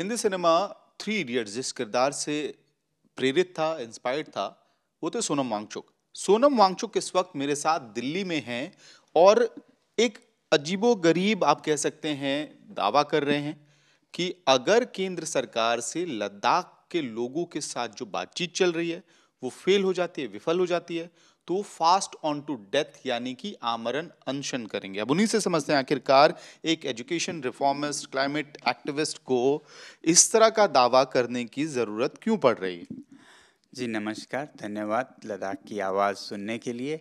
Hindi cinema three idiots जिस किरदार से प्रेरित था इंस्पायर्ड था वो थे तो सोनम वांगचुक सोनम वांगचुक इस वक्त मेरे साथ दिल्ली में हैं और एक अजीबो गरीब आप कह सकते हैं दावा कर रहे हैं कि अगर केंद्र सरकार से लद्दाख के लोगों के साथ जो बातचीत चल रही है वो फेल हो जाती है विफल हो जाती है तो फास्ट ऑन टू डेथ यानी कि आमरण अनशन करेंगे अब उन्हीं से समझते हैं आखिरकार एक एजुकेशन रिफॉर्मिस्ट क्लाइमेट एक्टिविस्ट को इस तरह का दावा करने की ज़रूरत क्यों पड़ रही जी नमस्कार धन्यवाद लद्दाख की आवाज़ सुनने के लिए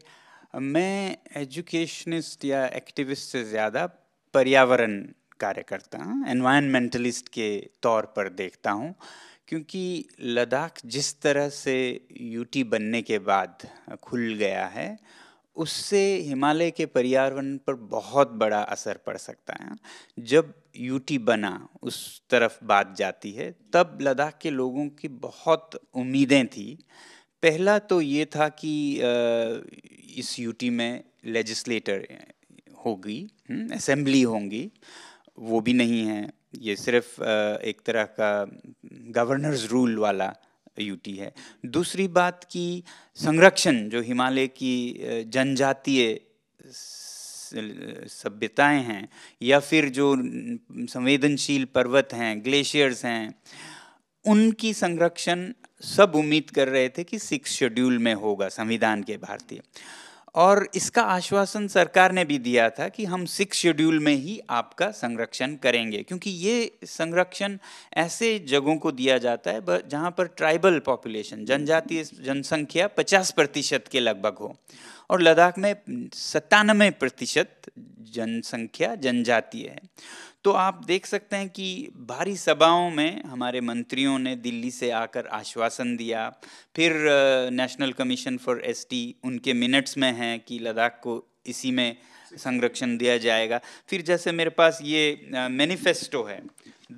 मैं एजुकेशनिस्ट या एक्टिविस्ट से ज़्यादा पर्यावरण कार्यकर्ता एनवायरमेंटलिस्ट के तौर पर देखता हूँ क्योंकि लद्दाख जिस तरह से यूटी बनने के बाद खुल गया है उससे हिमालय के पर्यावरण पर बहुत बड़ा असर पड़ सकता है जब यूटी बना उस तरफ बात जाती है तब लद्दाख के लोगों की बहुत उम्मीदें थी पहला तो ये था कि इस यूटी में लेजिस्लेटर होगी असेंबली होंगी वो भी नहीं है ये सिर्फ एक तरह का गवर्नर्स रूल वाला यूटी है दूसरी बात की संरक्षण जो हिमालय की जनजातीय सभ्यताएं हैं या फिर जो संवेदनशील पर्वत हैं ग्लेशियर्स हैं उनकी संरक्षण सब उम्मीद कर रहे थे कि सिक्स शेड्यूल में होगा संविधान के भारतीय और इसका आश्वासन सरकार ने भी दिया था कि हम सिक्स शेड्यूल में ही आपका संरक्षण करेंगे क्योंकि ये संरक्षण ऐसे जगहों को दिया जाता है जहाँ पर ट्राइबल पॉपुलेशन जनजातीय जनसंख्या पचास प्रतिशत के लगभग हो और लद्दाख में सत्तानवे प्रतिशत जनसंख्या जनजातीय है तो आप देख सकते हैं कि भारी सभाओं में हमारे मंत्रियों ने दिल्ली से आकर आश्वासन दिया फिर नेशनल कमीशन फॉर एसटी उनके मिनट्स में हैं कि लद्दाख को इसी में संरक्षण दिया जाएगा फिर जैसे मेरे पास ये मैनिफेस्टो है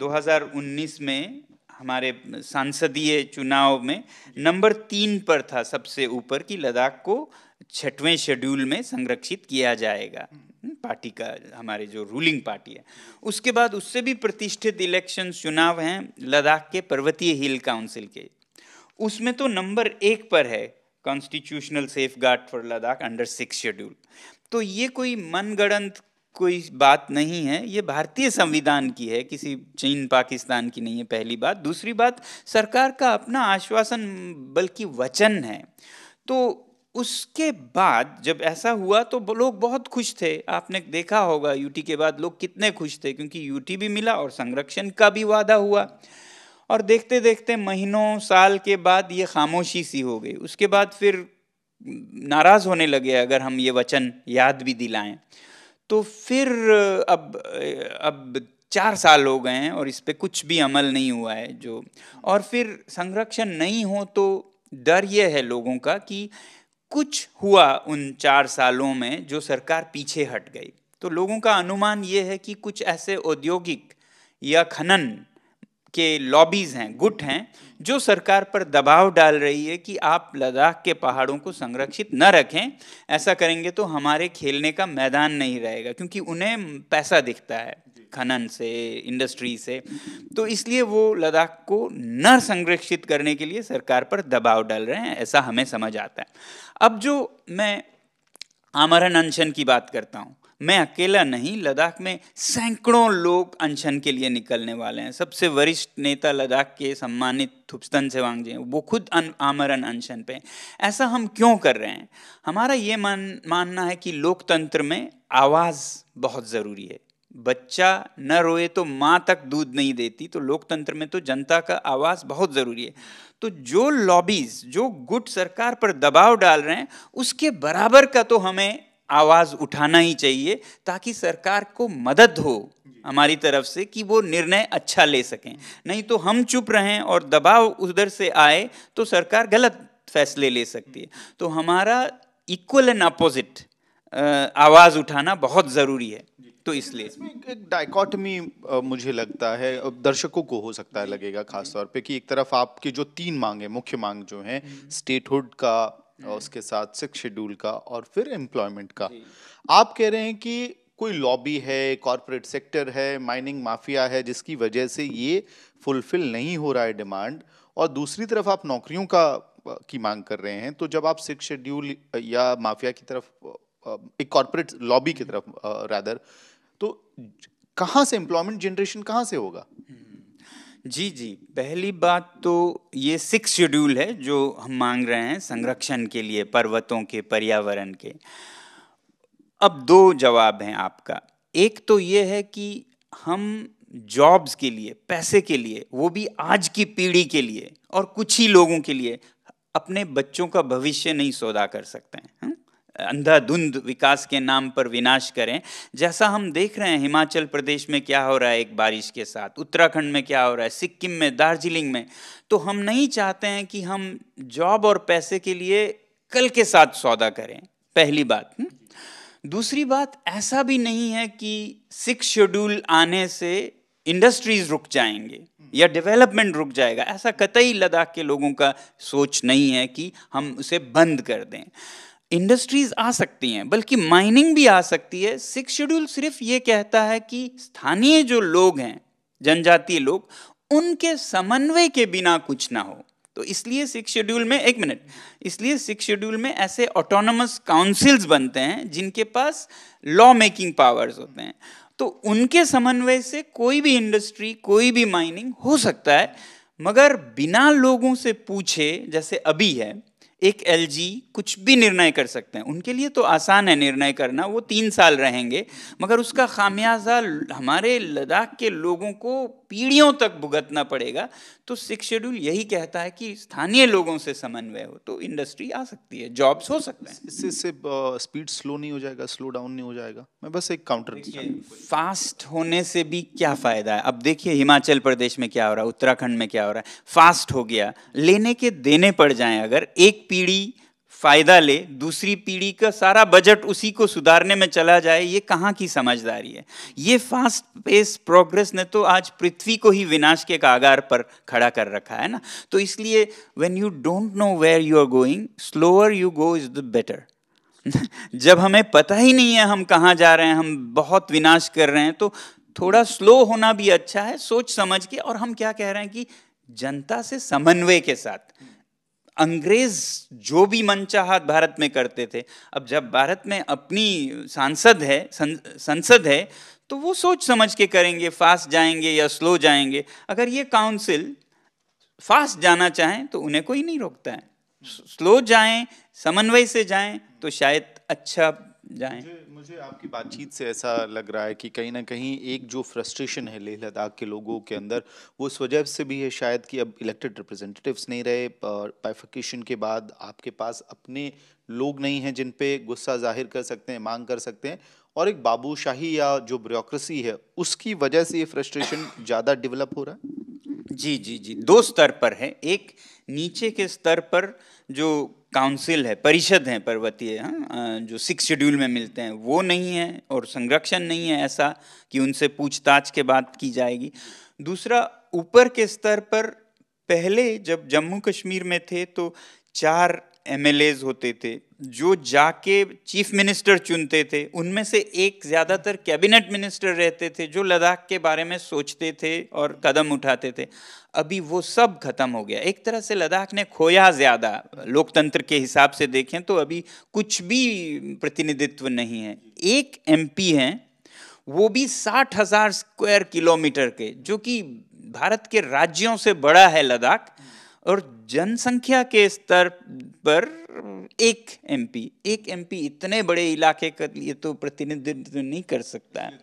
2019 में हमारे सांसदीय चुनाव में नंबर तीन पर था सबसे ऊपर कि लद्दाख को छठवें शेड्यूल में संरक्षित किया जाएगा हम्म, पार्टी का हमारे जो रूलिंग पार्टी है उसके बाद उससे भी प्रतिष्ठित इलेक्शन चुनाव हैं लद्दाख के पर्वतीय हिल काउंसिल के उसमें तो नंबर एक पर है constitutional safeguard for Ladakh under six schedule तो ये कोई मनगढ़ंत कोई बात नहीं है ये भारतीय संविधान की है किसी चीन पाकिस्तान की नहीं है पहली बात दूसरी बात सरकार का अपना आश्वासन बल्कि वचन है तो उसके बाद जब ऐसा हुआ तो लोग बहुत खुश थे आपने देखा होगा यूटी के बाद लोग कितने खुश थे क्योंकि यूटी भी मिला और संरक्षण का भी वादा हुआ और देखते देखते महीनों साल के बाद ये खामोशी सी हो गई उसके बाद फिर नाराज़ होने लगे अगर हम ये वचन याद भी दिलाएं तो फिर अब अब चार साल हो गए हैं और इस पर कुछ भी अमल नहीं हुआ है जो और फिर संरक्षण नहीं हो तो डर ये है लोगों का कि कुछ हुआ उन चार सालों में जो सरकार पीछे हट गई तो लोगों का अनुमान ये है कि कुछ ऐसे औद्योगिक या खनन के लॉबीज़ हैं गुट हैं जो सरकार पर दबाव डाल रही है कि आप लद्दाख के पहाड़ों को संरक्षित न रखें ऐसा करेंगे तो हमारे खेलने का मैदान नहीं रहेगा क्योंकि उन्हें पैसा दिखता है खनन से इंडस्ट्री से तो इसलिए वो लद्दाख को न संरक्षित करने के लिए सरकार पर दबाव डाल रहे हैं ऐसा हमें समझ आता है अब जो मैं आमरण अनशन की बात करता हूँ मैं अकेला नहीं लद्दाख में सैकड़ों लोग अनशन के लिए निकलने वाले हैं सबसे वरिष्ठ नेता लद्दाख के सम्मानित थुपस्तन से वांगजे वो खुद अन, आमरण अनशन पे ऐसा हम क्यों कर रहे हैं हमारा ये मान मानना है कि लोकतंत्र में आवाज़ बहुत ज़रूरी है बच्चा न रोए तो माँ तक दूध नहीं देती तो लोकतंत्र में तो जनता का आवाज़ बहुत ज़रूरी है तो जो लॉबीज़ जो गुट सरकार पर दबाव डाल रहे हैं उसके बराबर का तो हमें आवाज़ उठाना ही चाहिए ताकि सरकार को मदद हो हमारी तरफ से कि वो निर्णय अच्छा ले सकें नहीं तो हम चुप रहें और दबाव उधर से आए तो सरकार गलत फैसले ले सकती है तो हमारा इक्वल एंड अपोजिट आवाज़ उठाना बहुत ज़रूरी है तो इसलिए इसमें एक डायकॉटमी मुझे लगता है दर्शकों को हो सकता है लगेगा खासतौर पे कि एक तरफ आपकी जो तीन मांगे मुख्य मांग जो हैं स्टेटहुड का और उसके साथ सिक्स शेड्यूल का और फिर एम्प्लॉयमेंट का आप कह रहे हैं कि कोई लॉबी है कॉरपोरेट सेक्टर है माइनिंग माफिया है जिसकी वजह से ये फुलफिल नहीं हो रहा है डिमांड और दूसरी तरफ आप नौकरियों का की मांग कर रहे हैं तो जब आप सिक्स शेड्यूल या माफिया की तरफ एक कॉरपोरेट लॉबी की तरफ रादर uh, तो कहाँ से एम्प्लॉयमेंट जनरेशन कहाँ से होगा जी जी पहली बात तो ये सिक्स शेड्यूल है जो हम मांग रहे हैं संरक्षण के लिए पर्वतों के पर्यावरण के अब दो जवाब हैं आपका एक तो ये है कि हम जॉब्स के लिए पैसे के लिए वो भी आज की पीढ़ी के लिए और कुछ ही लोगों के लिए अपने बच्चों का भविष्य नहीं सौदा कर सकते हैं हाँ? अंधाधुंध विकास के नाम पर विनाश करें जैसा हम देख रहे हैं हिमाचल प्रदेश में क्या हो रहा है एक बारिश के साथ उत्तराखंड में क्या हो रहा है सिक्किम में दार्जिलिंग में तो हम नहीं चाहते हैं कि हम जॉब और पैसे के लिए कल के साथ सौदा करें पहली बात हम्म। दूसरी बात ऐसा भी नहीं है कि सिक्स शेड्यूल आने से इंडस्ट्रीज रुक जाएंगे या डेवलपमेंट रुक जाएगा ऐसा कतई लद्दाख के लोगों का सोच नहीं है कि हम उसे बंद कर दें इंडस्ट्रीज आ सकती हैं बल्कि माइनिंग भी आ सकती है सिक्स शेड्यूल सिर्फ ये कहता है कि स्थानीय जो लोग हैं जनजातीय लोग उनके समन्वय के बिना कुछ ना हो तो इसलिए सिक्स शेड्यूल में एक मिनट इसलिए सिक्स शेड्यूल में ऐसे ऑटोनमस काउंसिल्स बनते हैं जिनके पास लॉ मेकिंग पावर्स होते हैं तो उनके समन्वय से कोई भी इंडस्ट्री कोई भी माइनिंग हो सकता है मगर बिना लोगों से पूछे जैसे अभी है एक एलजी कुछ भी निर्णय कर सकते हैं उनके लिए तो आसान है निर्णय करना वो तीन साल रहेंगे मगर उसका खामियाजा हमारे लद्दाख के लोगों को पीढ़ियों तक भुगतना पड़ेगा तो सिक्स शेड्यूल यही कहता है कि स्थानीय लोगों से समन्वय हो तो इंडस्ट्री आ सकती है जॉब्स हो सकते हैं इससे इससे स्पीड स्लो नहीं हो जाएगा स्लो डाउन नहीं हो जाएगा मैं बस एक काउंटर फास्ट होने से भी क्या फ़ायदा है अब देखिए हिमाचल प्रदेश में क्या हो रहा है उत्तराखंड में क्या हो रहा है फास्ट हो गया लेने के देने पड़ जाए अगर एक पीढ़ी फ़ायदा ले दूसरी पीढ़ी का सारा बजट उसी को सुधारने में चला जाए ये कहाँ की समझदारी है ये फास्ट पेस प्रोग्रेस ने तो आज पृथ्वी को ही विनाश के कागार पर खड़ा कर रखा है ना तो इसलिए when you don't know where you are going slower you go is the better जब हमें पता ही नहीं है हम कहाँ जा रहे हैं हम बहुत विनाश कर रहे हैं तो थोड़ा स्लो होना भी अच्छा है सोच समझ के और हम क्या कह रहे हैं कि जनता से समन्वय के साथ अंग्रेज जो भी मनचाहा भारत में करते थे अब जब भारत में अपनी सांसद है सं, संसद है तो वो सोच समझ के करेंगे फास्ट जाएंगे या स्लो जाएंगे अगर ये काउंसिल फास्ट जाना चाहें तो उन्हें कोई नहीं रोकता है स्लो जाएं समन्वय से जाएं तो शायद अच्छा जाएं मुझे, मुझे आपकी बातचीत से ऐसा लग रहा है कि कहीं ना कहीं एक जो फ्रस्ट्रेशन है लेह लद्दाख के लोगों के अंदर वो इस वजह से भी है शायद कि अब इलेक्टेड रिप्रेजेंटेटिव्स नहीं रहे पाइफिकेशन के बाद आपके पास अपने लोग नहीं हैं जिन पे गुस्सा जाहिर कर सकते हैं मांग कर सकते हैं और एक बाबूशाही या जो ब्रोक्रेसी है उसकी वजह से ये फ्रस्ट्रेशन ज़्यादा डेवलप हो रहा है जी जी जी दो स्तर पर है एक नीचे के स्तर पर जो काउंसिल है परिषद है पर्वतीय हाँ जो सिक्स शेड्यूल में मिलते हैं वो नहीं है और संरक्षण नहीं है ऐसा कि उनसे पूछताछ के बाद की जाएगी दूसरा ऊपर के स्तर पर पहले जब जम्मू कश्मीर में थे तो चार एम होते थे जो जाके चीफ मिनिस्टर चुनते थे उनमें से एक ज़्यादातर कैबिनेट मिनिस्टर रहते थे जो लद्दाख के बारे में सोचते थे और कदम उठाते थे अभी वो सब खत्म हो गया एक तरह से लद्दाख ने खोया ज़्यादा लोकतंत्र के हिसाब से देखें तो अभी कुछ भी प्रतिनिधित्व नहीं है एक एम हैं वो भी साठ हज़ार स्क्वायर किलोमीटर के जो कि भारत के राज्यों से बड़ा है लद्दाख और जनसंख्या के स्तर पर एक एमपी एक एमपी इतने बड़े इलाके का ये तो प्रतिनिधित्व नहीं कर सकता है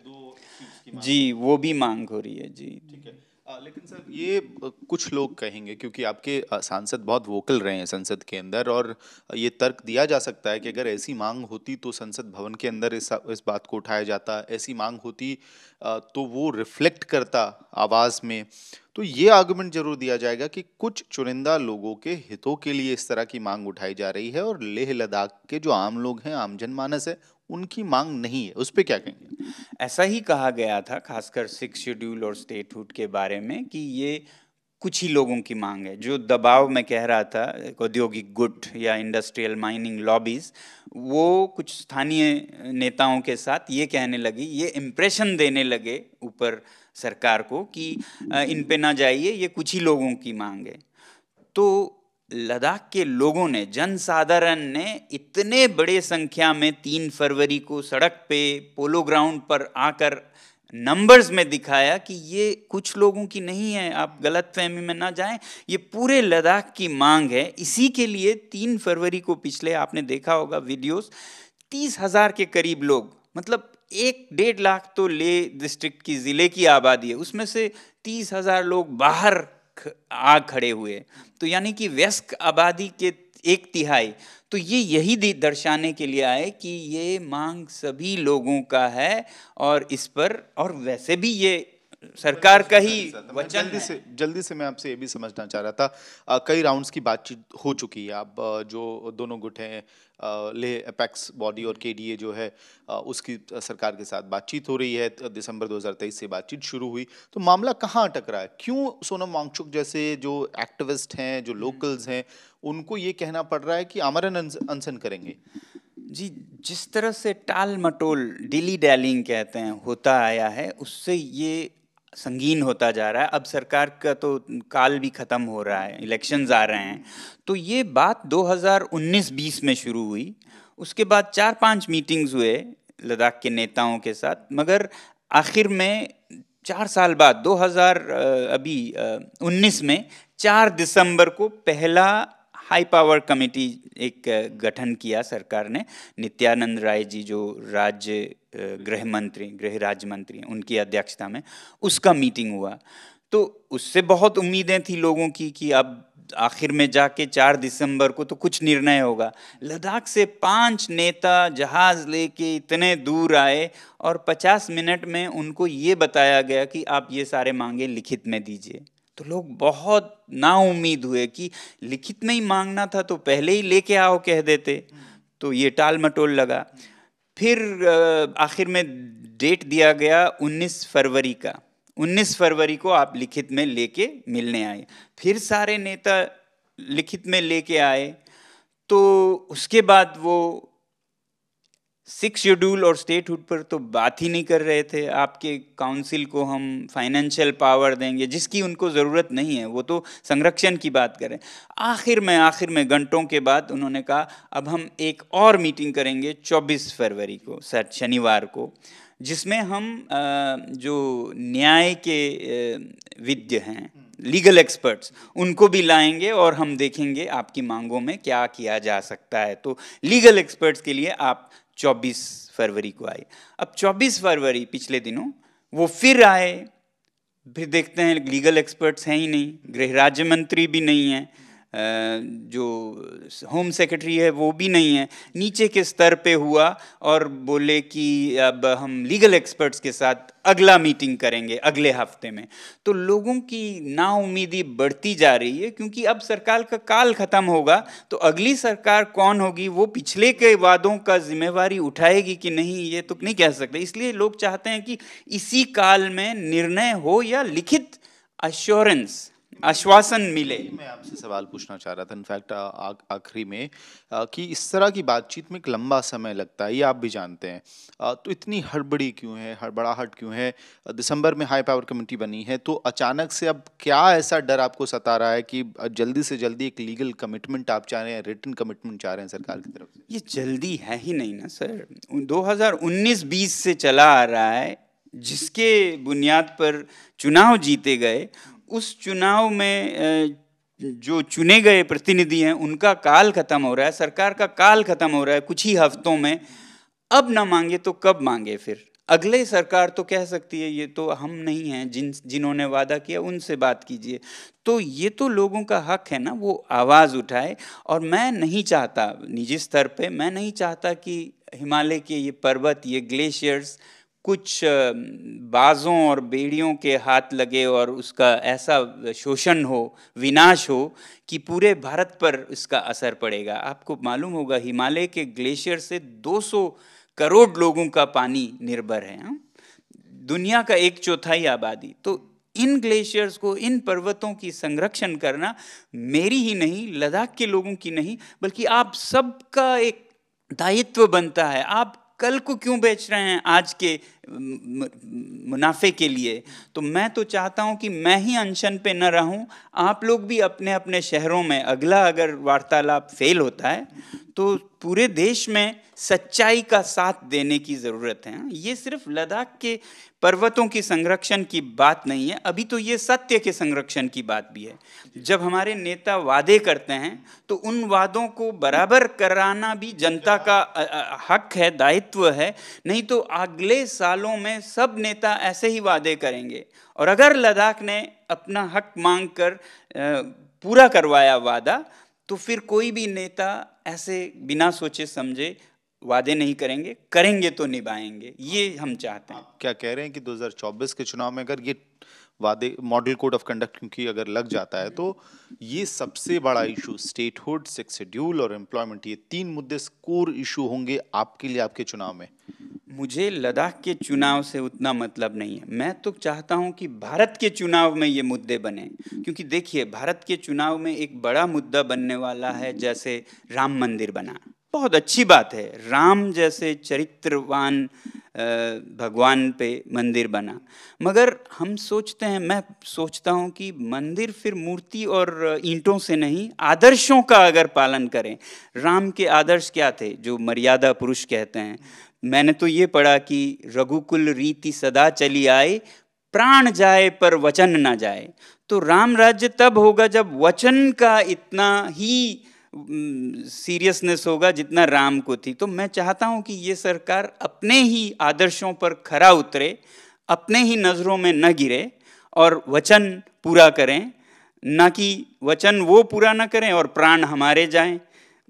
जी वो भी मांग हो रही है जी ठीक है लेकिन सर ये कुछ लोग कहेंगे क्योंकि आपके सांसद बहुत वोकल रहे हैं संसद के अंदर और ये तर्क दिया जा सकता है कि अगर ऐसी मांग होती तो संसद भवन के अंदर इस इस बात को उठाया जाता ऐसी मांग होती तो वो रिफ्लेक्ट करता आवाज़ में तो ये आर्गूमेंट जरूर दिया जाएगा कि कुछ चुनिंदा लोगों के हितों के लिए इस तरह की मांग उठाई जा रही है और लेह लद्दाख के जो आम लोग हैं आम जनमानस है उनकी मांग नहीं है उस पर क्या कहेंगे ऐसा ही कहा गया था खासकर सिक्स शेड्यूल और स्टेटहुड के बारे में कि ये कुछ ही लोगों की मांग है जो दबाव में कह रहा था औद्योगिक गुट या इंडस्ट्रियल माइनिंग लॉबीज़ वो कुछ स्थानीय नेताओं के साथ ये कहने लगी ये इम्प्रेशन देने लगे ऊपर सरकार को कि इन पे ना जाइए ये कुछ ही लोगों की मांग है तो लद्दाख के लोगों ने जनसाधारण ने इतने बड़े संख्या में तीन फरवरी को सड़क पे पोलो ग्राउंड पर आकर नंबर्स में दिखाया कि ये कुछ लोगों की नहीं है आप गलत फहमी में ना जाएं ये पूरे लद्दाख की मांग है इसी के लिए तीन फरवरी को पिछले आपने देखा होगा वीडियोस तीस हज़ार के करीब लोग मतलब एक डेढ़ लाख तो ले डिस्ट्रिक्ट की ज़िले की आबादी है उसमें से तीस हज़ार लोग बाहर आ खड़े हुए तो यानी कि व्यस्क आबादी के एक तिहाई तो ये यही दर्शाने के लिए आए कि ये मांग सभी लोगों का है और इस पर और वैसे भी ये सरकार का ही वचन जल्दी से जल्दी से मैं आपसे ये भी समझना चाह रहा था आ, कई राउंड्स की बातचीत हो चुकी है आप जो दोनों गुट हैं ले अपेक्स बॉडी और के जो है उसकी सरकार के साथ बातचीत हो रही है दिसंबर 2023 से बातचीत शुरू हुई तो मामला कहाँ अटक रहा है क्यों सोनम वांगचुक जैसे जो एक्टिविस्ट हैं जो लोकल्स हम्म। हैं उनको ये कहना पड़ रहा है कि आमरण अनशन करेंगे जी जिस तरह से टाल मटोल डिली डैलिंग कहते हैं होता आया है उससे ये संगीन होता जा रहा है अब सरकार का तो काल भी ख़त्म हो रहा है इलेक्शंस आ रहे हैं तो ये बात 2019-20 में शुरू हुई उसके बाद चार पांच मीटिंग्स हुए लद्दाख के नेताओं के साथ मगर आखिर में चार साल बाद 2000 अभी 19 में 4 दिसंबर को पहला हाई पावर कमेटी एक गठन किया सरकार ने नित्यानंद राय जी जो राज्य गृह मंत्री गृह राज्य मंत्री उनकी अध्यक्षता में उसका मीटिंग हुआ तो उससे बहुत उम्मीदें थी लोगों की कि अब आखिर में जाके चार दिसंबर को तो कुछ निर्णय होगा लद्दाख से पांच नेता जहाज़ लेके इतने दूर आए और 50 मिनट में उनको ये बताया गया कि आप ये सारे मांगे लिखित में दीजिए तो लोग बहुत ना उम्मीद हुए कि लिखित में ही मांगना था तो पहले ही लेके आओ कह देते तो ये टाल मटोल लगा फिर आखिर में डेट दिया गया 19 फरवरी का 19 फरवरी को आप लिखित में लेके मिलने आए फिर सारे नेता लिखित में लेके आए तो उसके बाद वो सिक्स शेड्यूल और स्टेटहुड पर तो बात ही नहीं कर रहे थे आपके काउंसिल को हम फाइनेंशियल पावर देंगे जिसकी उनको ज़रूरत नहीं है वो तो संरक्षण की बात करें आखिर में आखिर में घंटों के बाद उन्होंने कहा अब हम एक और मीटिंग करेंगे 24 फरवरी को सर शनिवार को जिसमें हम जो न्याय के विद्य हैं लीगल एक्सपर्ट्स उनको भी लाएंगे और हम देखेंगे आपकी मांगों में क्या किया जा सकता है तो लीगल एक्सपर्ट्स के लिए आप चौबीस फरवरी को आए अब चौबीस फरवरी पिछले दिनों वो फिर आए फिर देखते हैं लीगल एक्सपर्ट्स हैं ही नहीं गृह राज्य मंत्री भी नहीं हैं जो होम सेक्रेटरी है वो भी नहीं है नीचे के स्तर पे हुआ और बोले कि अब हम लीगल एक्सपर्ट्स के साथ अगला मीटिंग करेंगे अगले हफ्ते में तो लोगों की नाउमीदी बढ़ती जा रही है क्योंकि अब सरकार का काल ख़त्म होगा तो अगली सरकार कौन होगी वो पिछले के वादों का जिम्मेवारी उठाएगी कि नहीं ये तो नहीं कह सकते इसलिए लोग चाहते हैं कि इसी काल में निर्णय हो या लिखित अश्योरेंस आश्वासन मिले मैं आपसे सवाल पूछना चाह रहा था इनफैक्ट आखिरी में आ, कि इस तरह की बातचीत में एक लंबा समय लगता है ये आप भी जानते हैं आ, तो इतनी हड़बड़ी क्यों है हड़बड़ाहट क्यों है दिसंबर में हाई पावर कमेटी बनी है तो अचानक से अब क्या ऐसा डर आपको सता रहा है कि जल्दी से जल्दी एक लीगल कमिटमेंट आप चाह रहे हैं रिटर्न कमिटमेंट चाह रहे हैं सरकार की तरफ से ये जल्दी है ही नहीं ना सर दो हज़ार से चला आ रहा है जिसके बुनियाद पर चुनाव जीते गए उस चुनाव में जो चुने गए प्रतिनिधि हैं उनका काल खत्म हो रहा है सरकार का काल खत्म हो रहा है कुछ ही हफ्तों में अब ना मांगे तो कब मांगे फिर अगले सरकार तो कह सकती है ये तो हम नहीं हैं जिन जिन्होंने वादा किया उनसे बात कीजिए तो ये तो लोगों का हक है ना वो आवाज़ उठाए और मैं नहीं चाहता निजी स्तर पे मैं नहीं चाहता कि हिमालय के ये पर्वत ये ग्लेशियर्स कुछ बाज़ों और बेड़ियों के हाथ लगे और उसका ऐसा शोषण हो विनाश हो कि पूरे भारत पर इसका असर पड़ेगा आपको मालूम होगा हिमालय के ग्लेशियर से 200 करोड़ लोगों का पानी निर्भर है हा? दुनिया का एक चौथाई आबादी तो इन ग्लेशियर्स को इन पर्वतों की संरक्षण करना मेरी ही नहीं लद्दाख के लोगों की नहीं बल्कि आप सबका एक दायित्व बनता है आप कल को क्यों बेच रहे हैं आज के मुनाफे के लिए तो मैं तो चाहता हूं कि मैं ही अनशन पे न रहूं आप लोग भी अपने अपने शहरों में अगला अगर वार्तालाप फेल होता है तो पूरे देश में सच्चाई का साथ देने की ज़रूरत है ये सिर्फ लद्दाख के पर्वतों की संरक्षण की बात नहीं है अभी तो ये सत्य के संरक्षण की बात भी है जब हमारे नेता वादे करते हैं तो उन वादों को बराबर कराना भी जनता का हक है दायित्व है नहीं तो अगले साल सालों में सब नेता ऐसे ही वादे करेंगे और अगर लद्दाख ने अपना हक मांग कर पूरा करवाया वादा तो फिर कोई भी नेता ऐसे बिना सोचे समझे वादे नहीं करेंगे करेंगे तो निभाएंगे ये हम चाहते हैं क्या कह रहे हैं कि 2024 के चुनाव में अगर ये वादे मॉडल कोड ऑफ कंडक्ट क्योंकि अगर लग जाता है तो ये सबसे बड़ा इशू स्टेटहुड सेक्स शेड्यूल और एम्प्लॉयमेंट ये तीन मुद्दे स्कोर इशू होंगे आपके लिए आपके चुनाव में मुझे लद्दाख के चुनाव से उतना मतलब नहीं है मैं तो चाहता हूं कि भारत के चुनाव में ये मुद्दे बने क्योंकि देखिए भारत के चुनाव में एक बड़ा मुद्दा बनने वाला है जैसे राम मंदिर बना बहुत अच्छी बात है राम जैसे चरित्रवान भगवान पे मंदिर बना मगर हम सोचते हैं मैं सोचता हूँ कि मंदिर फिर मूर्ति और ईंटों से नहीं आदर्शों का अगर पालन करें राम के आदर्श क्या थे जो मर्यादा पुरुष कहते हैं मैंने तो ये पढ़ा कि रघुकुल रीति सदा चली आए प्राण जाए पर वचन ना जाए तो राम राज्य तब होगा जब वचन का इतना ही सीरियसनेस होगा जितना राम को थी तो मैं चाहता हूं कि ये सरकार अपने ही आदर्शों पर खरा उतरे अपने ही नज़रों में न गिरे और वचन पूरा करें ना कि वचन वो पूरा ना करें और प्राण हमारे जाएं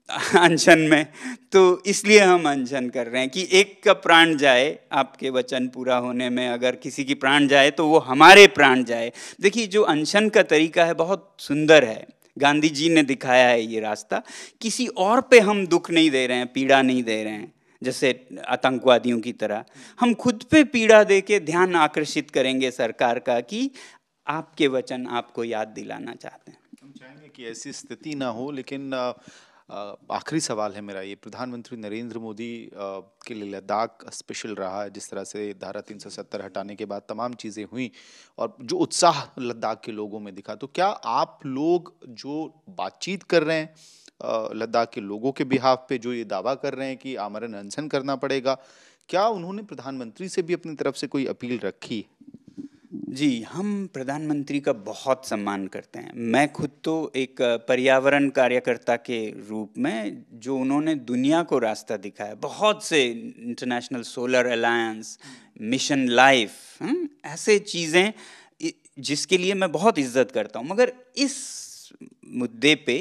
अनशन में तो इसलिए हम अनशन कर रहे हैं कि एक का प्राण जाए आपके वचन पूरा होने में अगर किसी की प्राण जाए तो वो हमारे प्राण जाए देखिए जो अनशन का तरीका है बहुत सुंदर है गांधी जी ने दिखाया है ये रास्ता किसी और पे हम दुख नहीं दे रहे हैं पीड़ा नहीं दे रहे हैं जैसे आतंकवादियों की तरह हम खुद पे पीड़ा दे के ध्यान आकर्षित करेंगे सरकार का कि आपके वचन आपको याद दिलाना चाहते हैं हम चाहेंगे कि ऐसी स्थिति ना हो लेकिन आखिरी सवाल है मेरा ये प्रधानमंत्री नरेंद्र मोदी के लिए लद्दाख स्पेशल रहा है जिस तरह से धारा 370 हटाने के बाद तमाम चीज़ें हुई और जो उत्साह लद्दाख के लोगों में दिखा तो क्या आप लोग जो बातचीत कर रहे हैं लद्दाख के लोगों के बिहाफ पे जो ये दावा कर रहे हैं कि आमरण अनशन करना पड़ेगा क्या उन्होंने प्रधानमंत्री से भी अपनी तरफ से कोई अपील रखी जी हम प्रधानमंत्री का बहुत सम्मान करते हैं मैं खुद तो एक पर्यावरण कार्यकर्ता के रूप में जो उन्होंने दुनिया को रास्ता दिखाया बहुत से international solar alliance mission life ऐसे चीज़ें जिसके लिए मैं बहुत इज्जत करता हूँ मगर इस मुद्दे पे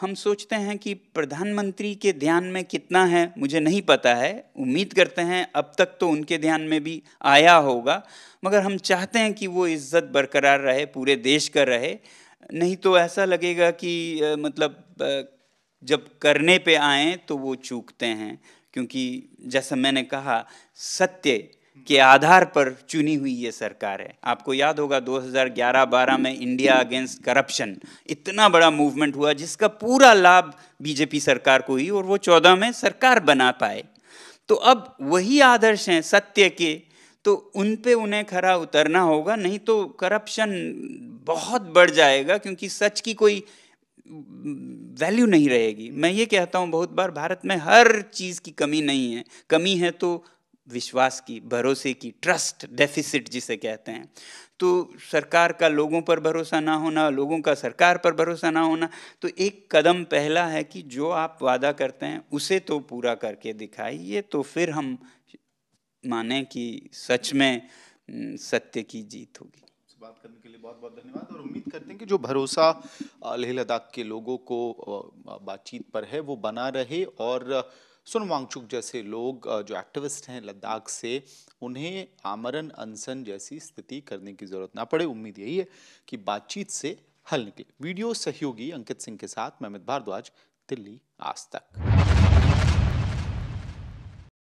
हम सोचते हैं कि प्रधानमंत्री के ध्यान में कितना है मुझे नहीं पता है उम्मीद करते हैं अब तक तो उनके ध्यान में भी आया होगा मगर हम चाहते हैं कि वो इज्जत बरकरार रहे पूरे देश का रहे नहीं तो ऐसा लगेगा कि मतलब जब करने पे आएँ तो वो चूकते हैं क्योंकि जैसा मैंने कहा सत्य के आधार पर चुनी हुई ये सरकार है आपको याद होगा 2011-12 में इंडिया अगेंस्ट करप्शन इतना बड़ा मूवमेंट हुआ जिसका पूरा लाभ बीजेपी सरकार को ही और वो 14 में सरकार बना पाए तो अब वही आदर्श हैं सत्य के तो उन पे उन्हें खरा उतरना होगा नहीं तो करप्शन बहुत बढ़ जाएगा क्योंकि सच की कोई वैल्यू नहीं रहेगी मैं ये कहता हूँ बहुत बार भारत में हर चीज़ की कमी नहीं है कमी है तो विश्वास की भरोसे की ट्रस्ट डेफिसिट जिसे कहते हैं तो सरकार का लोगों पर भरोसा ना होना लोगों का सरकार पर भरोसा ना होना तो एक कदम पहला है कि जो आप वादा करते हैं उसे तो पूरा करके दिखाइए तो फिर हम माने कि सच में सत्य की जीत होगी बात करने के लिए बहुत बहुत धन्यवाद और उम्मीद करते हैं कि जो भरोसा लेह लद्दाख के लोगों को बातचीत पर है वो बना रहे और सुन वांगचुक जैसे लोग जो एक्टिविस्ट हैं लद्दाख से उन्हें आमरन अनसन जैसी स्थिति करने की जरूरत ना पड़े उम्मीद यही है कि बातचीत से हल निकले वीडियो सहयोगी अंकित सिंह के साथ मैं अमित भारद्वाज दिल्ली आज तक